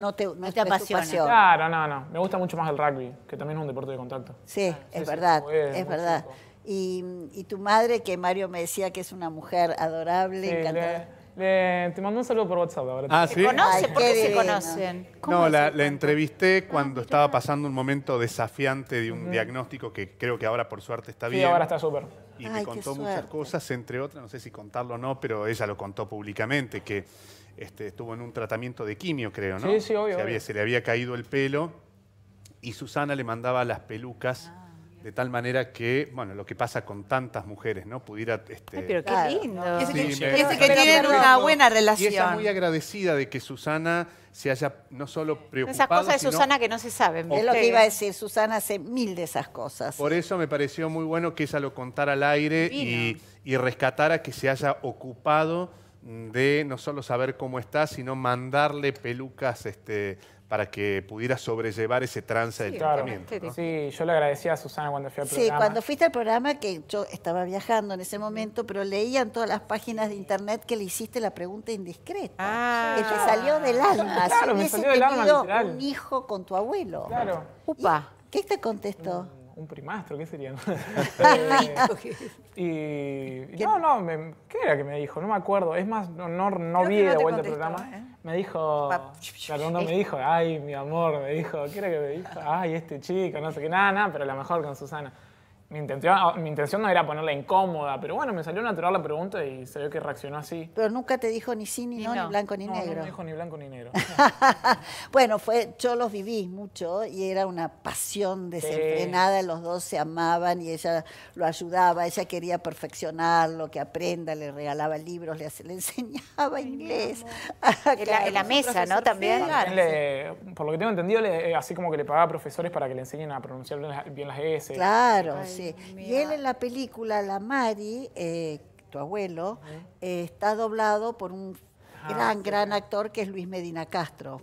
no te, no te apasiona. Claro, no, no. Me gusta mucho más el rugby, que también es un deporte de contacto. Sí, ah, es, verdad, es, verdad. Y, y, tu madre, que Mario me decía que es una mujer adorable, eh, te mando un saludo por WhatsApp ahora. ¿Se conocen? se conocen? No, la, entrevisté ah, cuando estaba pasando un momento desafiante de un diagnóstico que creo que ahora por suerte está bien. Sí, ahora está súper. Y me contó muchas cosas, entre otras, no sé si contarlo o no, pero ella lo contó públicamente, que este, estuvo en un tratamiento de quimio, creo, ¿no? Sí, sí, obvio. Se, le había caído el pelo y Susana le mandaba las pelucas. Ah de tal manera que, bueno, lo que pasa con tantas mujeres, ¿no? Pudiera... Este, Ay, pero qué lindo. que, tienen una buena relación. Y ella muy agradecida de que Susana se haya no solo preocupado, Esas cosas de Susana que no se saben. Es lo que iba a decir, Susana hace mil de esas cosas. Por eso me pareció muy bueno que ella lo contara al aire y, rescatara que se haya ocupado de no solo saber cómo está, sino mandarle pelucas este, para que pudiera sobrellevar ese trance del tratamiento. Sí, yo le agradecía a Susana cuando fui al programa. Sí, cuando fuiste al programa, que yo estaba viajando en ese momento, pero en todas las páginas de internet que le hiciste la pregunta indiscreta, ah. que te salió del alma. Claro, me salió del alma, un hijo con tu abuelo. Claro. Upa, ¿qué te contestó? Un, primastro, ¿qué sería? Eh, y, no, no, ¿qué era que me dijo? No me acuerdo. Es más, no, no, vi vuelta el programa. ¿eh? Me dijo, Facundo me dijo, ay, mi amor, me dijo, ¿qué que me dijo? Ay, este chico, no sé qué, nada, nada, pero a lo mejor con Susana. Mi intención, ah, mi intención no era ponerla incómoda, pero bueno, me salió natural la pregunta y se vio que reaccionó así. Pero nunca te dijo ni sí, ni, no, ni blanco, ni negro. No, me dijo ni blanco, ni negro. bueno, fue, yo los viví mucho y era una pasión desenfrenada. Los dos se amaban y ella lo ayudaba. Ella quería perfeccionarlo, que aprenda, le regalaba libros, le, le enseñaba inglés. en, la, mesa, ¿no? También. por lo que tengo entendido, eh, así como que le pagaba a profesores para que le enseñen a pronunciar bien las, S. Claro. Y él en la película, la Mari, eh, tu abuelo, eh, está doblado por un gran, gran actor que es Luis Medina Castro.